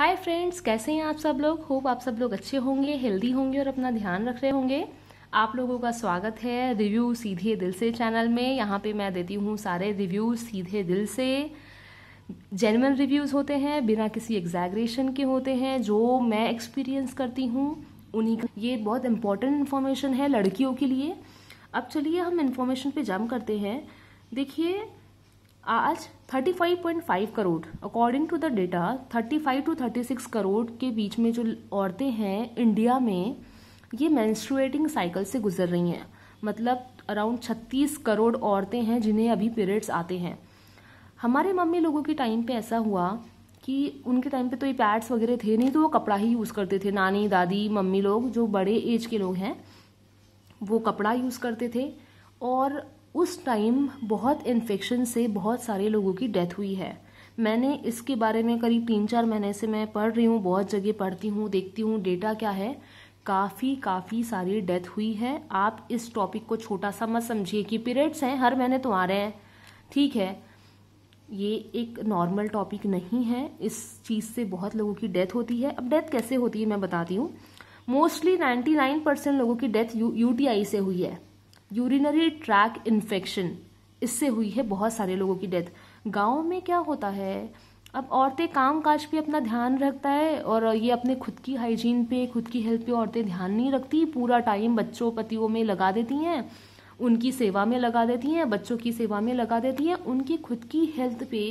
hi friends कैसे हैं आप सब लोग होप आप सब लोग अच्छे होंगे हेल्दी होंगे और अपना ध्यान रख रहे होंगे आप लोगों का स्वागत है रिव्यू सीधे दिल से चैनल में यहाँ पे मैं देती हूँ सारे रिव्यू सीधे दिल से जेनवन रिव्यूज़ होते हैं बिना किसी एग्जैग्रेशन के होते हैं जो मैं एक्सपीरियंस करती हूँ उन्हीं का ये बहुत इंपॉर्टेंट इन्फॉर्मेशन है लड़कियों के लिए अब चलिए हम इन्फॉर्मेशन पे जम करते हैं देखिए आज 35.5 crore according to the data 35 to 36 crore के बीच में जो औरतें हैं इंडिया में ये मैंस्ट्रुएटिंग साइकिल से गुजर रही हैं मतलब अराउंड 36 करोड़ औरतें हैं जिन्हें अभी पीरियड्स आते हैं हमारे मम्मी लोगों के टाइम पे ऐसा हुआ कि उनके टाइम पे तो ये पैड्स वगैरह थे नहीं तो वो कपड़ा ही यूज़ करते थे नानी दादी मम्मी लोग जो बड़े एज के लोग हैं वो कपड़ा यूज़ करते थे और उस टाइम बहुत इन्फेक्शन से बहुत सारे लोगों की डेथ हुई है मैंने इसके बारे में करीब तीन चार महीने से मैं पढ़ रही हूँ बहुत जगह पढ़ती हूँ देखती हूँ डेटा क्या है काफ़ी काफ़ी सारी डेथ हुई है आप इस टॉपिक को छोटा सा मत समझिए कि पीरियड्स हैं हर महीने तो आ रहे हैं ठीक है ये एक नॉर्मल टॉपिक नहीं है इस चीज़ से बहुत लोगों की डेथ होती है अब डेथ कैसे होती है मैं बताती हूँ मोस्टली 99 परसेंट लोगों की डेथ यू, यूटीआई से हुई है यूरिनरी ट्रैक इन्फेक्शन इससे हुई है बहुत सारे लोगों की डेथ गाँव में क्या होता है अब औरतें काम काज पे अपना ध्यान रखता है और ये अपने खुद की हाइजीन पे खुद की हेल्थ पे औरतें ध्यान नहीं रखती पूरा टाइम बच्चों पतियों में लगा देती हैं उनकी सेवा में लगा देती हैं बच्चों की सेवा में लगा देती हैं उनकी खुद की हेल्थ पे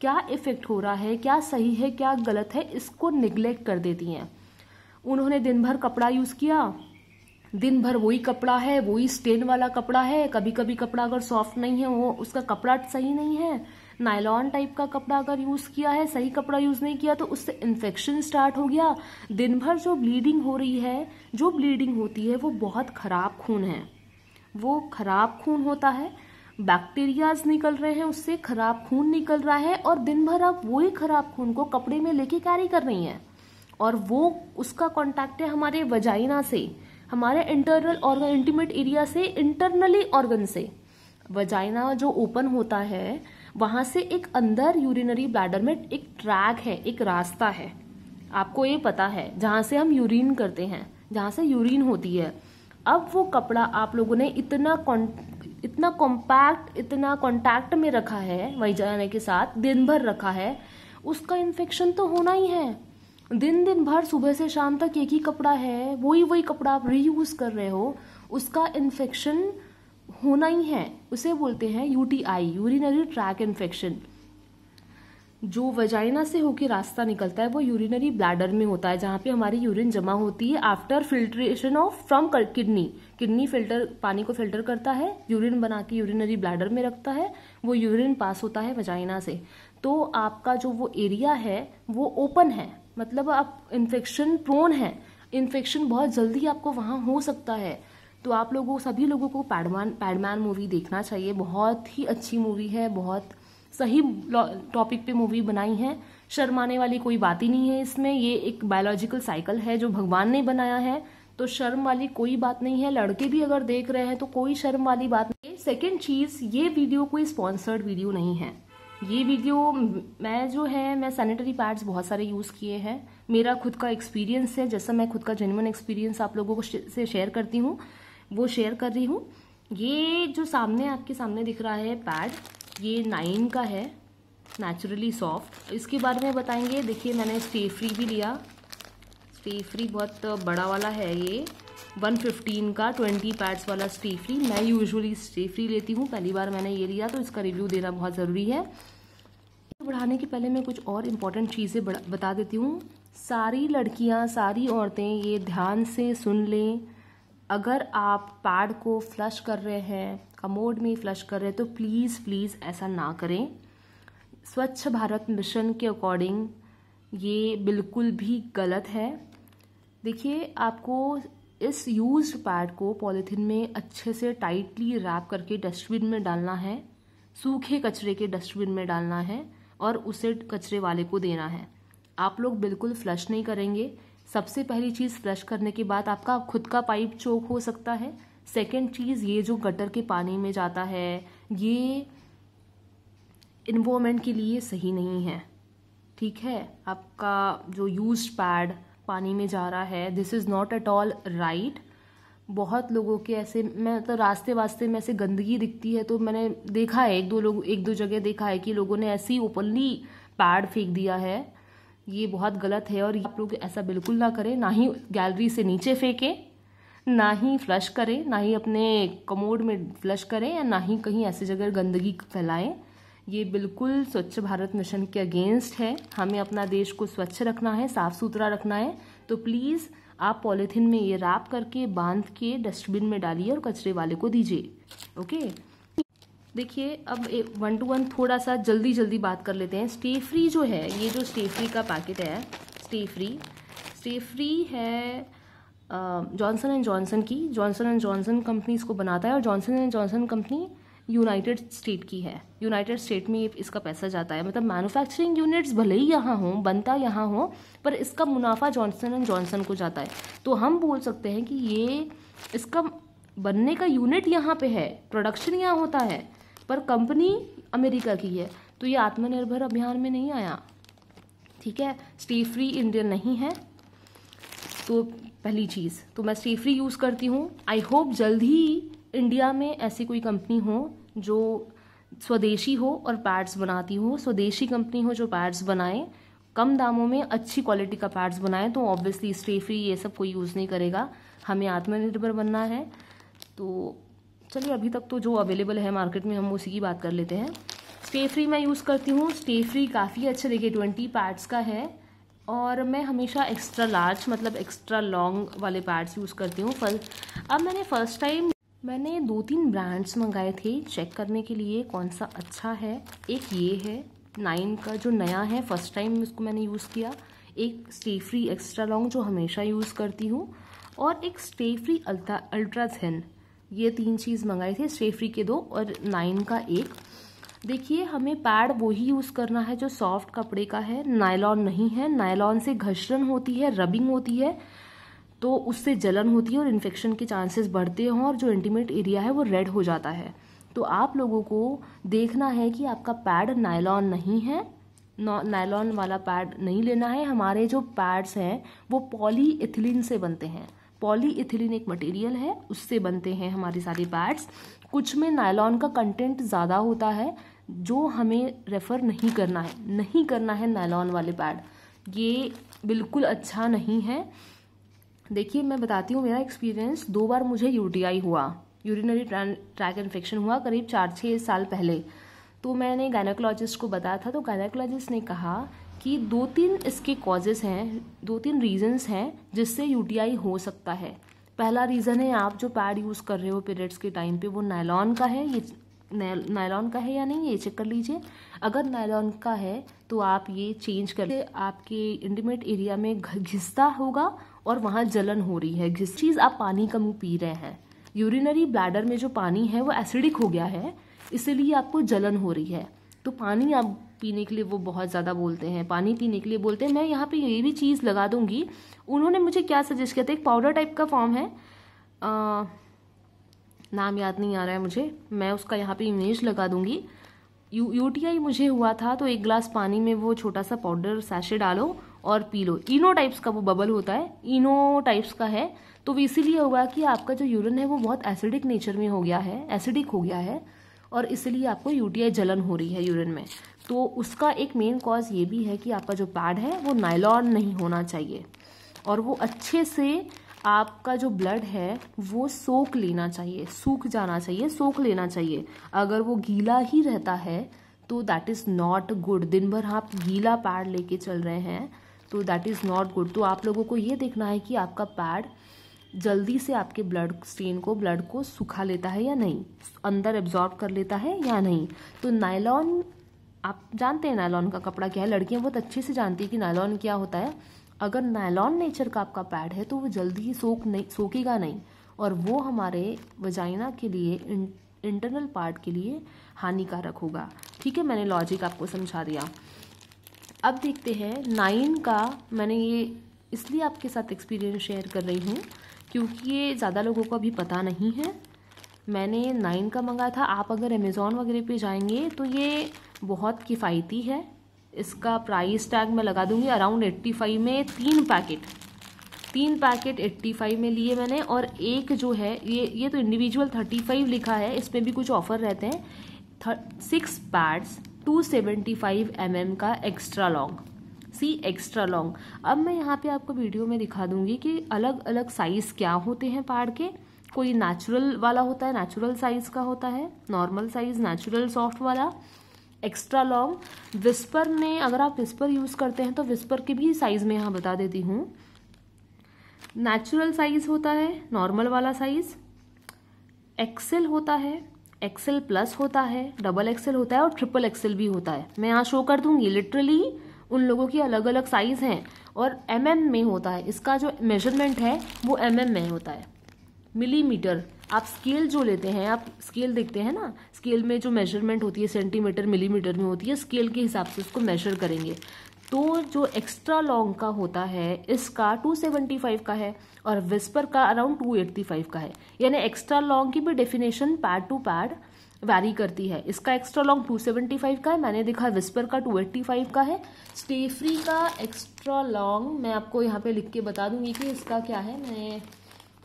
क्या इफेक्ट हो रहा है क्या सही है क्या गलत है इसको निग्लेक्ट कर देती हैं उन्होंने दिन भर कपड़ा यूज़ किया दिन भर वही कपड़ा है वही स्टेन वाला कपड़ा है कभी कभी कपड़ा अगर सॉफ्ट नहीं है वो उसका कपड़ा सही नहीं है नायलॉन टाइप का कपड़ा अगर यूज किया है सही कपड़ा यूज नहीं किया तो उससे इन्फेक्शन स्टार्ट हो गया दिन भर जो ब्लीडिंग हो रही है जो ब्लीडिंग होती है वो बहुत खराब खून है वो खराब खून होता है बैक्टीरियाज निकल रहे हैं उससे खराब खून निकल रहा है और दिन भर आप वही खराब खून को कपड़े में लेके कैरी कर रही हैं और वो उसका कॉन्टैक्ट है हमारे वजाइना से हमारे इंटरनल ऑर्गन इंटीमेट एरिया से इंटरनली ऑर्गन से वजाइना जो ओपन होता है वहां से एक अंदर यूरिनरी ब्लैडर में एक ट्रैक है एक रास्ता है आपको ये पता है जहां से हम यूरिन करते हैं जहां से यूरिन होती है अब वो कपड़ा आप लोगों ने इतना इतना कॉम्पैक्ट इतना कॉन्टैक्ट में रखा है वजाइना के साथ दिन भर रखा है उसका इन्फेक्शन तो होना ही है दिन दिन भर सुबह से शाम तक एक ही कपड़ा है वही वही कपड़ा आप रीयूज़ कर रहे हो उसका इन्फेक्शन होना ही है उसे बोलते हैं यूटीआई यूरिनरी ट्रैक इन्फेक्शन जो वजाइना से होकर रास्ता निकलता है वो यूरिनरी ब्लैडर में होता है जहां पे हमारी यूरिन जमा होती है after filtration of from kidney kidney filter पानी को फिल्टर करता है यूरिन बना के यूरिनरी ब्लैडर में रखता है वो यूरिन पास होता है वजाइना से तो आपका जो वो एरिया है वो ओपन है मतलब आप इन्फेक्शन प्रोन हैं इन्फेक्शन बहुत जल्दी आपको वहाँ हो सकता है तो आप लोगों सभी लोगों को पैडमैन पैडमैन मूवी देखना चाहिए बहुत ही अच्छी मूवी है बहुत सही टॉपिक पे मूवी बनाई है शर्माने वाली कोई बात ही नहीं है इसमें ये एक बायोलॉजिकल साइकिल है जो भगवान ने बनाया है तो शर्म वाली कोई बात नहीं है लड़के भी अगर देख रहे हैं तो कोई शर्म वाली बात नहीं सेकेंड चीज ये वीडियो कोई स्पॉन्सर्ड वीडियो नहीं है ये वीडियो मैं जो है मैं सैनिटरी पैड्स बहुत सारे यूज़ किए हैं मेरा खुद का एक्सपीरियंस है जैसा मैं खुद का जेन्यून एक्सपीरियंस आप लोगों को से शेयर करती हूँ वो शेयर कर रही हूँ ये जो सामने आपके सामने दिख रहा है पैड ये नाइन का है नेचुरली सॉफ्ट इसके बारे में बताएंगे देखिए मैंने स्टे फ्री भी लिया स्टे फ्री बहुत बड़ा वाला है ये 115 का 20 पैड्स वाला स्टे फ्री मैं यूजुअली स्टे फ्री लेती हूँ पहली बार मैंने ये लिया तो इसका रिव्यू देना बहुत ज़रूरी है तो बढ़ाने के पहले मैं कुछ और इम्पॉर्टेंट चीज़ें बता देती हूँ सारी लड़कियाँ सारी औरतें ये ध्यान से सुन लें अगर आप पैड को फ्लश कर रहे हैं कमोड में फ्लश कर रहे हैं तो प्लीज़ प्लीज़ ऐसा ना करें स्वच्छ भारत मिशन के अकॉर्डिंग ये बिल्कुल भी गलत है देखिए आपको इस यूज पैड को पॉलिथीन में अच्छे से टाइटली रैप करके डस्टबिन में डालना है सूखे कचरे के डस्टबिन में डालना है और उसे कचरे वाले को देना है आप लोग बिल्कुल फ्लश नहीं करेंगे सबसे पहली चीज़ फ्लश करने के बाद आपका खुद का पाइप चोक हो सकता है सेकेंड चीज़ ये जो गटर के पानी में जाता है ये इन्वॉर्मेंट के लिए सही नहीं है ठीक है आपका जो यूज पैड पानी में जा रहा है this is not at all right बहुत लोगों के ऐसे मैं तो रास्ते वास्ते में ऐसे गंदगी दिखती है तो मैंने देखा है एक दो लोग एक दो जगह देखा है कि लोगों ने ऐसे ही ओपनली पैड फेंक दिया है ये बहुत गलत है और आप लोग ऐसा बिल्कुल ना करें ना ही गैलरी से नीचे फेंकें ना ही फ्लश करें ना ही अपने कमोड में फ्लश करें या ना ही कहीं ऐसी जगह गंदगी फैलाएं ये बिल्कुल स्वच्छ भारत मिशन के अगेंस्ट है हमें अपना देश को स्वच्छ रखना है साफ़ सुथरा रखना है तो प्लीज़ आप पॉलिथीन में ये रैप करके बांध के डस्टबिन में डालिए और कचरे वाले को दीजिए ओके देखिए अब वन टू वन थोड़ा सा जल्दी जल्दी बात कर लेते हैं स्टे फ्री जो है ये जो स्टे फ्री का पैकेट है स्टे फ्री स्टे फ्री है जॉनसन एंड जॉनसन की जॉनसन एंड जॉनसन कंपनी इसको बनाता है और Johnson and Johnson company United State की है यूनाइटेड स्टेट में इसका पैसा जाता है मतलब मैन्युफैक्चरिंग यूनिट्स भले ही यहाँ हों बनता यहाँ हो पर इसका मुनाफा जॉनसन एंड जॉनसन को जाता है तो हम बोल सकते हैं कि ये इसका बनने का यूनिट यहाँ पे है प्रोडक्शन यहाँ होता है पर कंपनी अमेरिका की है तो ये आत्मनिर्भर अभियान में नहीं आया ठीक है स्टे फ्री इंडियन नहीं है तो पहली चीज़ तो मैं स्टे फ्री यूज़ करती हूँ आई होप जल्द ही इंडिया में ऐसी कोई कंपनी हो जो स्वदेशी हो और पैड्स बनाती हो स्वदेशी कंपनी हो जो पैड्स बनाए कम दामों में अच्छी क्वालिटी का पैड्स बनाए तो ऑब्वियसली फ्री ये सब कोई यूज़ नहीं करेगा हमें आत्मनिर्भर बनना है तो चलिए अभी तक तो जो अवेलेबल है मार्केट में हम उसी की बात कर लेते हैं फ्री मैं यूज़ करती हूँ फ्री काफ़ी अच्छे देखिए ट्वेंटी पैड्स का है और मैं हमेशा एक्स्ट्रा लार्ज मतलब एक्स्ट्रा लॉन्ग वाले पैड्स यूज़ करती हूँ फल अब मैंने फ़र्स्ट टाइम मैंने दो तीन ब्रांड्स मंगाए थे चेक करने के लिए कौन सा अच्छा है एक ये है नाइन का जो नया है फर्स्ट टाइम इसको मैंने यूज़ किया एक स्टे फ्री एक्स्ट्रा लॉन्ग जो हमेशा यूज़ करती हूँ और एक Stayfree ultra ultra thin ये तीन चीज़ मंगाई थी स्टे फ्री के दो और नाइन का एक देखिए हमें पैड वही यूज़ करना है जो सॉफ्ट कपड़े का है नायलॉन नहीं है नायलॉन से घर्षण होती है रबिंग होती है तो उससे जलन होती है और इन्फेक्शन के चांसेस बढ़ते हैं और जो इंटीमेट एरिया है वो रेड हो जाता है तो आप लोगों को देखना है कि आपका पैड नायलॉन नहीं है नायलॉन वाला पैड नहीं लेना है हमारे जो पैड्स हैं वो इथिलीन से बनते हैं इथिलीन एक मटेरियल है उससे बनते हैं हमारे सारे पैड्स कुछ में नायलॉन का कंटेंट ज़्यादा होता है जो हमें रेफ़र नहीं करना है नहीं करना है नायलॉन वाले पैड ये बिल्कुल अच्छा नहीं है देखिए मैं बताती हूँ मेरा एक्सपीरियंस दो बार मुझे यूटीआई हुआ यूरिनरी ट्रैक इन्फेक्शन हुआ करीब चार छः साल पहले तो मैंने गायनाकोलॉजिस्ट को बताया था तो गायनाकोलॉजिस्ट ने कहा कि दो तीन इसके कॉजेज़ हैं दो तीन रीजंस हैं जिससे यूटीआई हो सकता है पहला रीज़न है आप जो पैड यूज़ कर रहे हो पीरियड्स के टाइम पे वो नायलॉन का है ये नायलॉन का है या नहीं ये चेक कर लीजिए अगर नायलॉन का है तो आप ये चेंज कर आपके इंटीमेट एरिया में घिसता होगा और वहाँ जलन हो रही है जिस चीज़ आप पानी कम पी रहे हैं यूरिनरी ब्लैडर में जो पानी है वो एसिडिक हो गया है इसलिए आपको जलन हो रही है तो पानी आप पीने के लिए वो बहुत ज़्यादा बोलते हैं पानी पीने के लिए बोलते हैं मैं यहाँ पे ये भी चीज़ लगा दूंगी उन्होंने मुझे क्या सजेस्ट किया था एक पाउडर टाइप का फॉर्म है आ, नाम याद नहीं आ रहा है मुझे मैं उसका यहाँ पे इमेज लगा दूंगी यू यूटीआई मुझे हुआ था तो एक गिलास पानी में वो छोटा सा पाउडर सैशे डालो और पीलो इनो टाइप्स का वो बबल होता है इनो टाइप्स का है तो वो इसीलिए होगा कि आपका जो यूरिन है वो बहुत एसिडिक नेचर में हो गया है एसिडिक हो गया है और इसलिए आपको यूटीआई जलन हो रही है यूरिन में तो उसका एक मेन कॉज ये भी है कि आपका जो पैड है वो नाइलॉन नहीं होना चाहिए और वो अच्छे से आपका जो ब्लड है वो सोख लेना चाहिए सूख जाना चाहिए सोख लेना चाहिए अगर वो गीला ही रहता है तो दैट इज़ नॉट गुड दिन भर आप गीला पैड लेके चल रहे हैं तो दैट इज़ नॉट गुड तो आप लोगों को ये देखना है कि आपका पैड जल्दी से आपके ब्लड स्टेन को ब्लड को सुखा लेता है या नहीं अंदर एब्जॉर्ब कर लेता है या नहीं तो नायलॉन आप जानते हैं नायलॉन का कपड़ा क्या है लड़कियां बहुत अच्छे से जानती है कि नायलॉन क्या होता है अगर नायलॉन नेचर का आपका पैड है तो वो जल्दी ही सोख नहीं सोखेगा नहीं और वो हमारे वजाइना के लिए इं, इंटरनल पार्ट के लिए हानिकारक होगा ठीक है मैंने लॉजिक आपको समझा दिया अब देखते हैं नाइन का मैंने ये इसलिए आपके साथ एक्सपीरियंस शेयर कर रही हूँ क्योंकि ये ज़्यादा लोगों को अभी पता नहीं है मैंने नाइन का मंगाया था आप अगर अमेज़ोन वगैरह पे जाएंगे तो ये बहुत किफ़ायती है इसका प्राइस टैग मैं लगा दूँगी अराउंड एट्टी फाइव में तीन पैकेट तीन पैकेट एट्टी फाइव में लिए मैंने और एक जो है ये ये तो इंडिविजुअल थर्टी फाइव लिखा है इसमें भी कुछ ऑफ़र रहते हैं सिक्स पैड्स 275 mm का एक्स्ट्रा लॉन्ग सी एक्स्ट्रा लॉन्ग अब मैं यहाँ पे आपको वीडियो में दिखा दूंगी कि अलग अलग साइज़ क्या होते हैं पहाड़ के कोई नेचुरल वाला होता है नेचुरल साइज़ का होता है नॉर्मल साइज़ नेचुरल सॉफ्ट वाला एक्स्ट्रा लॉन्ग विस्पर में अगर आप विस्पर यूज़ करते हैं तो विस्पर के भी साइज़ में यहाँ बता देती हूँ नेचुरल साइज़ होता है नॉर्मल वाला साइज़ एक्सेल होता है एक्सेल प्लस होता है डबल एक्सेल होता है और ट्रिपल एक्सेल भी होता है मैं यहाँ शो कर दूंगी लिटरली उन लोगों की अलग अलग साइज़ हैं और एम mm में होता है इसका जो मेजरमेंट है वो एम mm में होता है मिलीमीटर आप स्केल जो लेते हैं आप स्केल देखते हैं ना स्केल में जो मेजरमेंट होती है सेंटीमीटर मिलीमीटर में होती है स्केल के हिसाब से उसको मेजर करेंगे तो जो एक्स्ट्रा लॉन्ग का होता है इसका 275 का है और विस्पर का अराउंड 285 का है यानी एक्स्ट्रा लॉन्ग की भी definition pad to pad vary करती है इसका एक्स्ट्रा लॉन्ग 275 का है मैंने देखा विस्पर का 285 का है स्टेफ्री का एक्स्ट्रा लॉन्ग मैं आपको यहाँ पे लिख के बता दूंगी कि इसका क्या है मैंने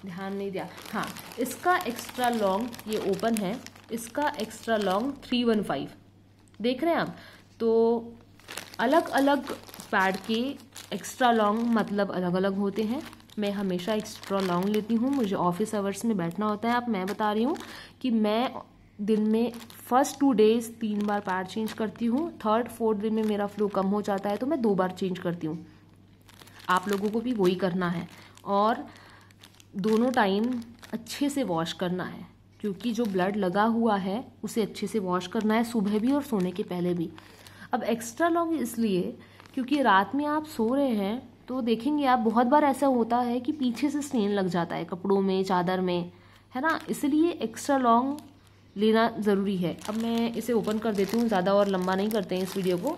ध्यान नहीं दिया हाँ इसका एक्स्ट्रा लॉन्ग ये ओपन है इसका एक्स्ट्रा लॉन्ग 315 देख रहे हैं आप तो अलग अलग पैड के एक्स्ट्रा लॉन्ग मतलब अलग अलग होते हैं मैं हमेशा एक्स्ट्रा लॉन्ग लेती हूँ मुझे ऑफिस आवर्स में बैठना होता है आप मैं बता रही हूँ कि मैं दिन में फर्स्ट टू डेज तीन बार पैड चेंज करती हूँ थर्ड फोर्थ डे में मेरा फ्लो कम हो जाता है तो मैं दो बार चेंज करती हूँ आप लोगों को भी वही करना है और दोनों टाइम अच्छे से वॉश करना है क्योंकि जो ब्लड लगा हुआ है उसे अच्छे से वॉश करना है सुबह भी और सोने के पहले भी अब एक्स्ट्रा लॉन्ग इसलिए क्योंकि रात में आप सो रहे हैं तो देखेंगे आप बहुत बार ऐसा होता है कि पीछे से स्टेन लग जाता है कपड़ों में चादर में है ना इसलिए एक्स्ट्रा लॉन्ग लेना ज़रूरी है अब मैं इसे ओपन कर देती हूँ ज़्यादा और लंबा नहीं करते हैं इस वीडियो को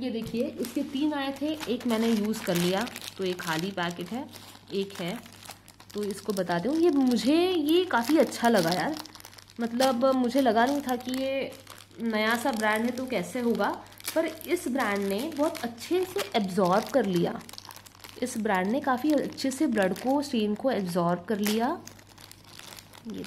ये देखिए इसके तीन आए थे एक मैंने यूज़ कर लिया तो एक खाली पैकेट है एक है तो इसको बता दूँ ये मुझे ये काफ़ी अच्छा लगा यार मतलब मुझे लगा नहीं था कि ये नया सा ब्रांड है तो कैसे होगा पर इस ब्रांड ने बहुत अच्छे से एब्ज़ॉर्ब कर लिया इस ब्रांड ने काफ़ी अच्छे से ब्लड को स्टेन को एब्ज़ॉर्ब कर लिया ये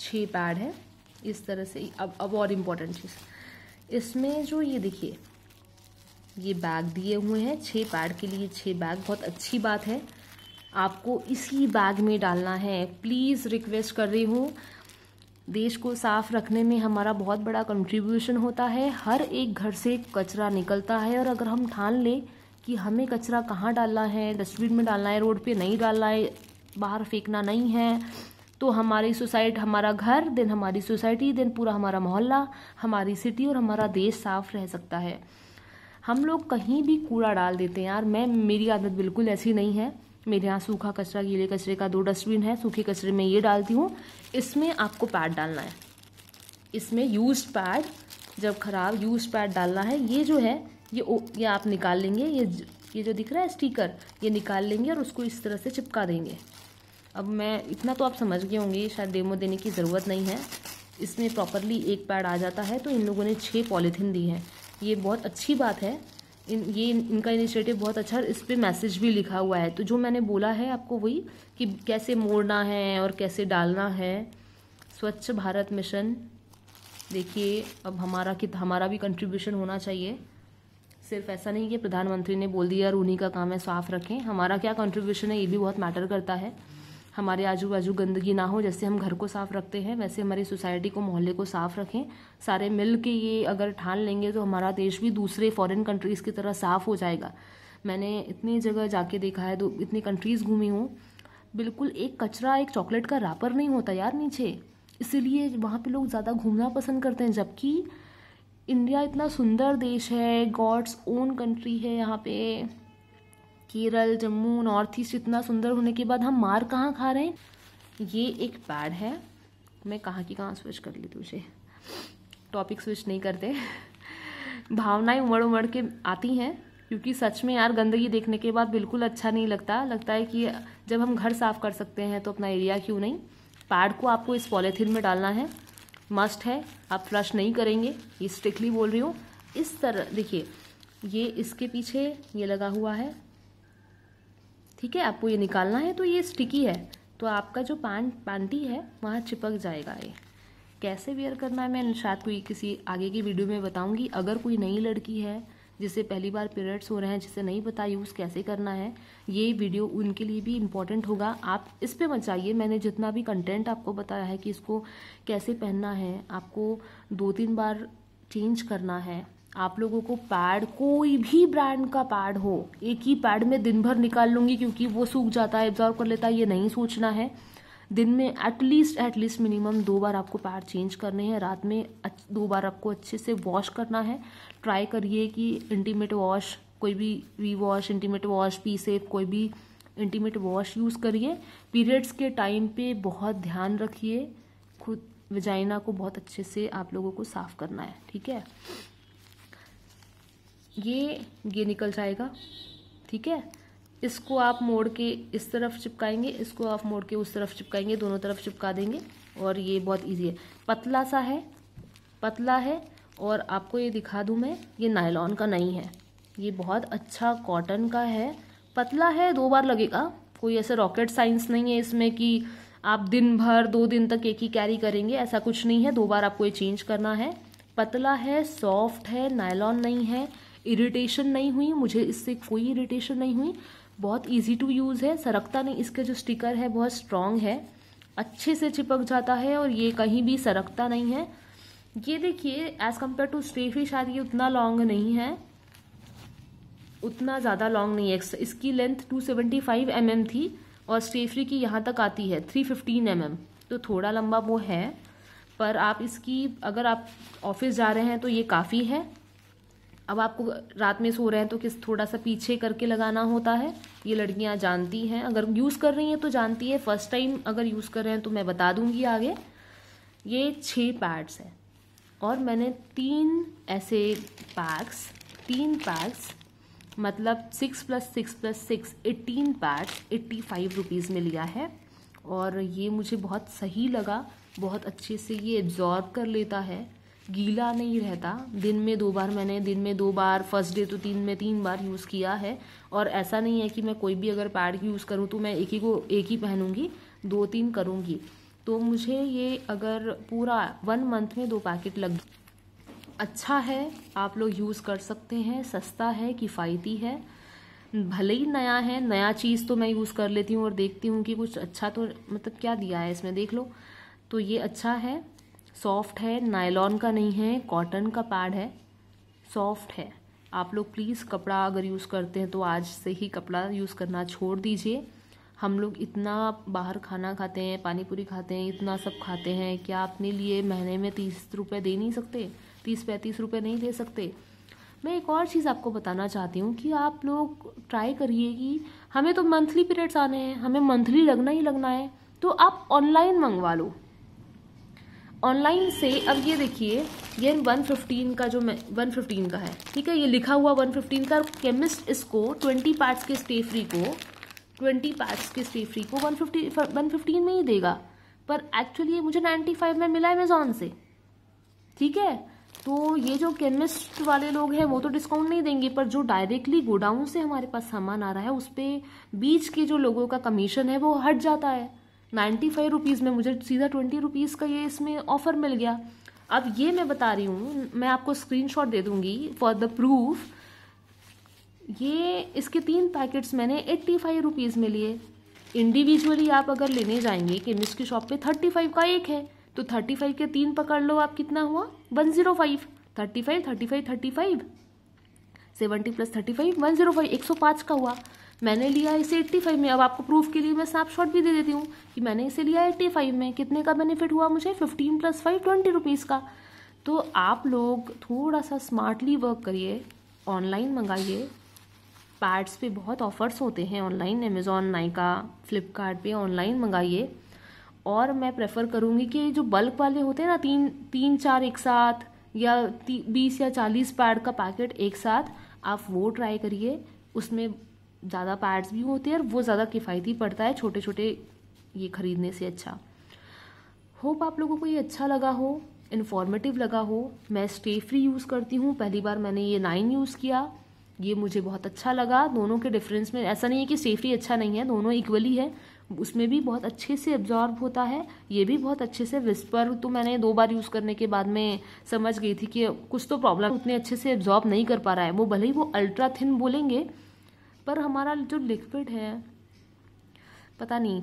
छह पैड है इस तरह से अब अब और इम्पॉर्टेंट चीज़ इसमें जो ये देखिए ये बैग दिए हुए हैं छः पैड के लिए छः बैग बहुत अच्छी बात है आपको इसी बैग में डालना है प्लीज़ रिक्वेस्ट कर रही हूँ देश को साफ रखने में हमारा बहुत बड़ा कंट्रीब्यूशन होता है हर एक घर से कचरा निकलता है और अगर हम ठान लें कि हमें कचरा कहाँ डालना है डस्टबिन में डालना है रोड पे नहीं डालना है बाहर फेंकना नहीं है तो हमारी सोसाइटी हमारा घर देन हमारी सोसाइटी देन पूरा हमारा मोहल्ला हमारी सिटी और हमारा देश साफ रह सकता है हम लोग कहीं भी कूड़ा डाल देते हैं यार मैं मेरी आदत बिल्कुल ऐसी नहीं है मेरे यहाँ सूखा कचरा गीले कचरे का दो डस्टबिन है सूखे कचरे में ये डालती हूँ इसमें आपको पैड डालना है इसमें यूज पैड जब खराब यूज पैड डालना है ये जो है ये ओ, ये आप निकाल लेंगे ये ये जो दिख रहा है स्टिकर ये निकाल लेंगे और उसको इस तरह से चिपका देंगे अब मैं इतना तो आप समझ गए होंगे शायद डेमो देने की ज़रूरत नहीं है इसमें प्रॉपरली एक पैड आ जाता है तो इन लोगों ने छः पॉलीथीन दी है ये बहुत अच्छी बात है इन ये इनका इनिशिएटिव बहुत अच्छा है इस पर मैसेज भी लिखा हुआ है तो जो मैंने बोला है आपको वही कि कैसे मोड़ना है और कैसे डालना है स्वच्छ भारत मिशन देखिए अब हमारा कि हमारा भी कंट्रीब्यूशन होना चाहिए सिर्फ ऐसा नहीं कि प्रधानमंत्री ने बोल दिया और उन्हीं का काम है साफ़ रखें हमारा क्या कंट्रीब्यूशन है ये भी बहुत मैटर करता है हमारे आजू बाजू गंदगी ना हो जैसे हम घर को साफ़ रखते हैं वैसे हमारी सोसाइटी को मोहल्ले को साफ़ रखें सारे मिल के ये अगर ठान लेंगे तो हमारा देश भी दूसरे फॉरेन कंट्रीज़ की तरह साफ़ हो जाएगा मैंने इतनी जगह जाके देखा है तो इतनी कंट्रीज़ घूमी हूँ बिल्कुल एक कचरा एक चॉकलेट का रैपर नहीं होता यार नीचे इसीलिए वहाँ पे लोग ज़्यादा घूमना पसंद करते हैं जबकि इंडिया इतना सुंदर देश है गॉड्स ओन कंट्री है यहाँ पे केरल जम्मू नॉर्थ ईस्ट इतना सुंदर होने के बाद हम मार कहाँ खा रहे हैं ये एक पैड है मैं कहाँ की कहाँ स्विच कर ली तुझे टॉपिक स्विच नहीं करते भावनाएं उमड़ उमड़ के आती हैं क्योंकि सच में यार गंदगी देखने के बाद बिल्कुल अच्छा नहीं लगता लगता है कि जब हम घर साफ कर सकते हैं तो अपना एरिया क्यों नहीं पैड को आपको इस पॉलीथीन में डालना है मस्ट है आप फ्लश नहीं करेंगे ये स्ट्रिक्टली बोल रही हूँ इस तरह देखिए ये इसके पीछे ये लगा हुआ है ठीक है आपको ये निकालना है तो ये स्टिकी है तो आपका जो पान पांटी है वहाँ चिपक जाएगा ये कैसे वेयर करना है मैं शायद कोई किसी आगे की वीडियो में बताऊंगी अगर कोई नई लड़की है जिसे पहली बार पीरियड्स हो रहे हैं जिसे नहीं पता यूज़ कैसे करना है ये वीडियो उनके लिए भी इम्पॉर्टेंट होगा आप इस पर मत जाइए मैंने जितना भी कंटेंट आपको बताया है कि इसको कैसे पहनना है आपको दो तीन बार चेंज करना है आप लोगों को पैड कोई भी ब्रांड का पैड हो एक ही पैड में दिन भर निकाल लूंगी क्योंकि वो सूख जाता है एब्जॉर्व कर लेता है ये नहीं सोचना है दिन में एटलीस्ट एटलीस्ट मिनिमम दो बार आपको पैड चेंज करने हैं रात में दो बार आपको अच्छे से वॉश करना है ट्राई करिए कि इंटीमेट वॉश कोई भी V wash intimate wash Pee Safe कोई भी इंटीमेट वॉश यूज़ करिए पीरियड्स के टाइम पे बहुत ध्यान रखिए खुद वजाइना को बहुत अच्छे से आप लोगों को साफ़ करना है ठीक है ये ये निकल जाएगा ठीक है इसको आप मोड़ के इस तरफ चिपकाएंगे इसको आप मोड़ के उस तरफ चिपकाएंगे दोनों तरफ चिपका देंगे और ये बहुत इजी है पतला सा है पतला है और आपको ये दिखा दूँ मैं ये नायलॉन का नहीं है ये बहुत अच्छा कॉटन का है पतला है दो बार लगेगा कोई ऐसा रॉकेट साइंस नहीं है इसमें कि आप दिन भर दो दिन तक एक ही कैरी करेंगे ऐसा कुछ नहीं है दो बार आपको ये चेंज करना है पतला है सॉफ्ट है नायलॉन नहीं है इरिटेशन नहीं हुई मुझे इससे कोई इरिटेशन नहीं हुई बहुत इजी टू यूज़ है सरकता नहीं इसके जो स्टिकर है बहुत स्ट्रांग है अच्छे से चिपक जाता है और ये कहीं भी सरकता नहीं है ये देखिए एज कम्पेयर टू स्टेफी शायद ये उतना लॉन्ग नहीं है उतना ज़्यादा लॉन्ग नहीं है इसकी लेंथ 275 सेवेंटी mm थी और स्टेफरी की यहाँ तक आती है 315 फिफ्टीन mm, तो थोड़ा लंबा वो है पर आप इसकी अगर आप ऑफिस जा रहे हैं तो ये काफ़ी है अब आपको रात में सो रहे हैं तो किस थोड़ा सा पीछे करके लगाना होता है ये लड़कियां जानती हैं अगर यूज़ कर रही हैं तो जानती है फर्स्ट टाइम अगर यूज़ कर रहे हैं तो मैं बता दूंगी आगे ये छः पैड्स हैं और मैंने तीन ऐसे पैक्स तीन पैक्स मतलब six plus six plus six eighteen pads eighty five rupees में लिया है और ये मुझे बहुत सही लगा बहुत अच्छे से ये एब्जॉर्ब कर लेता है गीला नहीं रहता दिन में दो बार मैंने दिन में दो बार फर्स्ट डे तो तीन में तीन बार यूज़ किया है और ऐसा नहीं है कि मैं कोई भी अगर पैड यूज़ करूँ तो मैं एक ही को एक ही पहनूँगी दो तीन करूँगी तो मुझे ये अगर पूरा वन मंथ में दो पैकेट लग अच्छा है आप लोग यूज़ कर सकते हैं सस्ता है किफ़ायती है भले ही नया है नया चीज़ तो मैं यूज़ कर लेती हूँ और देखती हूँ कि कुछ अच्छा तो मतलब क्या दिया है इसमें देख लो तो ये अच्छा है सॉफ्ट है नायलॉन का नहीं है कॉटन का पैड है सॉफ्ट है आप लोग प्लीज़ कपड़ा अगर यूज़ करते हैं तो आज से ही कपड़ा यूज़ करना छोड़ दीजिए हम लोग इतना बाहर खाना खाते हैं पानी पूरी खाते हैं इतना सब खाते हैं क्या अपने लिए महीने में तीस रुपये दे नहीं सकते तीस पैंतीस रुपये नहीं दे सकते मैं एक और चीज़ आपको बताना चाहती हूँ कि आप लोग ट्राई करिए कि हमें तो मंथली पीरियड्स आने हैं हमें मंथली लगना ही लगना है तो आप ऑनलाइन मंगवा लो ऑनलाइन से अब ये देखिए ये 115 का जो मैं 115 का है ठीक है ये लिखा हुआ 115 का केमिस्ट इसको 20 पार्ट्स के स्टे फ्री को 20 पार्ट्स के स्टे फ्री को 150 115 में ही देगा पर एक्चुअली ये मुझे 95 में मिला अमेजोन से ठीक है तो ये जो केमिस्ट वाले लोग हैं वो तो डिस्काउंट नहीं देंगे पर जो डायरेक्टली गोडाउन से हमारे पास सामान आ रहा है उस पर बीच के जो लोगों का कमीशन है वो हट जाता है नाइन्टी फाइव रुपीज़ में मुझे सीधा ट्वेंटी रुपीज़ का ये इसमें ऑफ़र मिल गया अब ये मैं बता रही हूँ मैं आपको शॉट दे दूँगी फॉर द प्रूफ ये इसके तीन पैकेट्स मैंने एट्टी फाइव रुपीज़ में लिए इंडिविजुअली आप अगर लेने जाएंगे केमिस्ट की शॉप पे थर्टी फाइव का एक है तो थर्टी फाइव के तीन पकड़ लो आप कितना हुआ one zero five thirty five thirty five thirty five seventy plus thirty five one zero five एक सौ पाँच का हुआ मैंने लिया इसे एट्टी फाइव में अब आपको प्रूफ के लिए मैं स्नैपशॉट भी दे देती हूँ कि मैंने इसे लिया एट्टी फाइव में कितने का बेनिफिट हुआ मुझे fifteen plus five twenty rupees का तो आप लोग थोड़ा सा स्मार्टली वर्क करिए ऑनलाइन मंगाइए पैड्स पे बहुत ऑफर्स होते हैं online Amazon Nykaa Flipkart online मंगाइए और मैं प्रेफर करूँगी कि जो बल्क वाले होते हैं ना तीन तीन चार एक साथ या बीस या चालीस पैड का पैकेट एक साथ आप वो ट्राई करिए उसमें ज़्यादा पैड्स भी होते हैं और वो ज़्यादा किफ़ायती पड़ता है छोटे छोटे ये ख़रीदने से अच्छा होप आप लोगों को ये अच्छा लगा हो इन्फॉर्मेटिव लगा हो मैं स्टे फ्री यूज़ करती हूँ पहली बार मैंने ये नाइन यूज़ किया ये मुझे बहुत अच्छा लगा दोनों के डिफरेंस में ऐसा नहीं है कि सेफ्री अच्छा नहीं है दोनों इक्वली है उसमें भी बहुत अच्छे से एब्जॉर्ब होता है ये भी बहुत अच्छे से विस्पर तो मैंने दो बार यूज़ करने के बाद में समझ गई थी कि कुछ तो प्रॉब्लम उतने अच्छे से एब्जॉर्ब नहीं कर पा रहा है वो भले ही वो अल्ट्रा थिन बोलेंगे पर हमारा जो लिक्विड है पता नहीं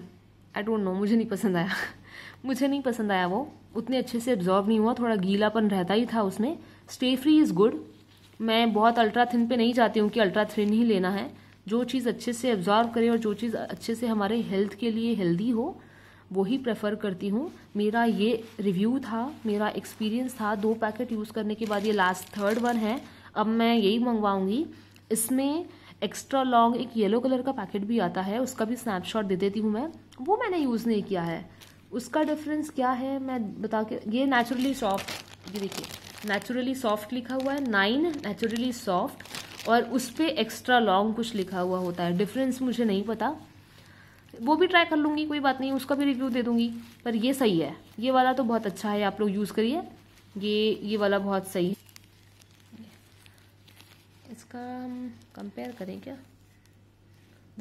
आई डोंट नो मुझे नहीं पसंद आया मुझे नहीं पसंद आया वो उतने अच्छे से एब्जॉर्व नहीं हुआ थोड़ा गीलापन रहता ही था उसमें स्टे फ्री इज़ गुड मैं बहुत अल्ट्रा थिन पे नहीं चाहती हूँ कि अल्ट्रा थिन ही लेना है जो चीज़ अच्छे से एब्जॉर्व करे और जो चीज़ अच्छे से हमारे हेल्थ के लिए हेल्दी हो वो ही प्रेफर करती हूँ मेरा ये रिव्यू था मेरा एक्सपीरियंस था दो पैकेट यूज़ करने के बाद ये लास्ट थर्ड वन है अब मैं यही मंगवाऊँगी इसमें एक्स्ट्रा लॉन्ग एक येलो कलर का पैकेट भी आता है उसका भी स्नैपशॉट दे देती हूँ मैं वो मैंने यूज़ नहीं किया है उसका डिफरेंस क्या है मैं बता के ये नेचुरली सॉफ्ट ये देखिए नेचुरली सॉफ्ट लिखा हुआ है नाइन नेचुरली सॉफ्ट और उस पर एक्स्ट्रा लॉन्ग कुछ लिखा हुआ होता है डिफरेंस मुझे नहीं पता वो भी ट्राई कर लूँगी कोई बात नहीं उसका भी रिव्यू दे दूँगी पर ये सही है ये वाला तो बहुत अच्छा है आप लोग यूज़ करिए ये ये वाला बहुत सही है इसका हम कंपेयर करें क्या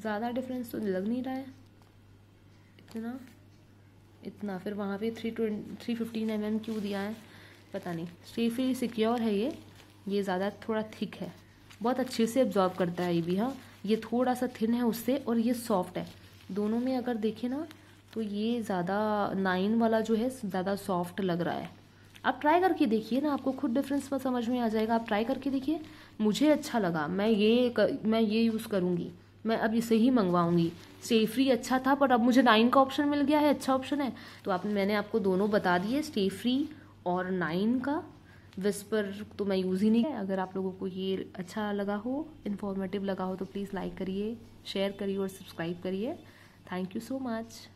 ज़्यादा डिफरेंस तो लग नहीं रहा है इतना इतना फिर वहाँ पे three twenty three fifteen M M क्यों दिया है पता नहीं सेफली सिक्योर है ये ये ज़्यादा थोड़ा थिक है बहुत अच्छे से एब्जॉर्ब करता है ये भी हाँ ये थोड़ा सा थिन है उससे और ये सॉफ्ट है दोनों में अगर देखें ना तो ये ज़्यादा नाइन वाला जो है ज़्यादा सॉफ्ट लग रहा है आप ट्राई करके देखिए ना आपको खुद डिफरेंस पर समझ में आ जाएगा आप ट्राई करके देखिए मुझे अच्छा लगा मैं ये कर, मैं ये यूज़ करूँगी मैं अब इसे ही मंगवाऊंगी स्टेफ्री अच्छा था पर अब मुझे नाइन का ऑप्शन मिल गया है अच्छा ऑप्शन है तो आप मैंने आपको दोनों बता दिए स्टेफ्री और नाइन का विस्पर तो मैं यूज़ ही नहीं है अगर आप लोगों को ये अच्छा लगा हो इन्फॉर्मेटिव लगा हो तो प्लीज़ लाइक करिए शेयर करिए और सब्सक्राइब करिए थैंक यू सो मच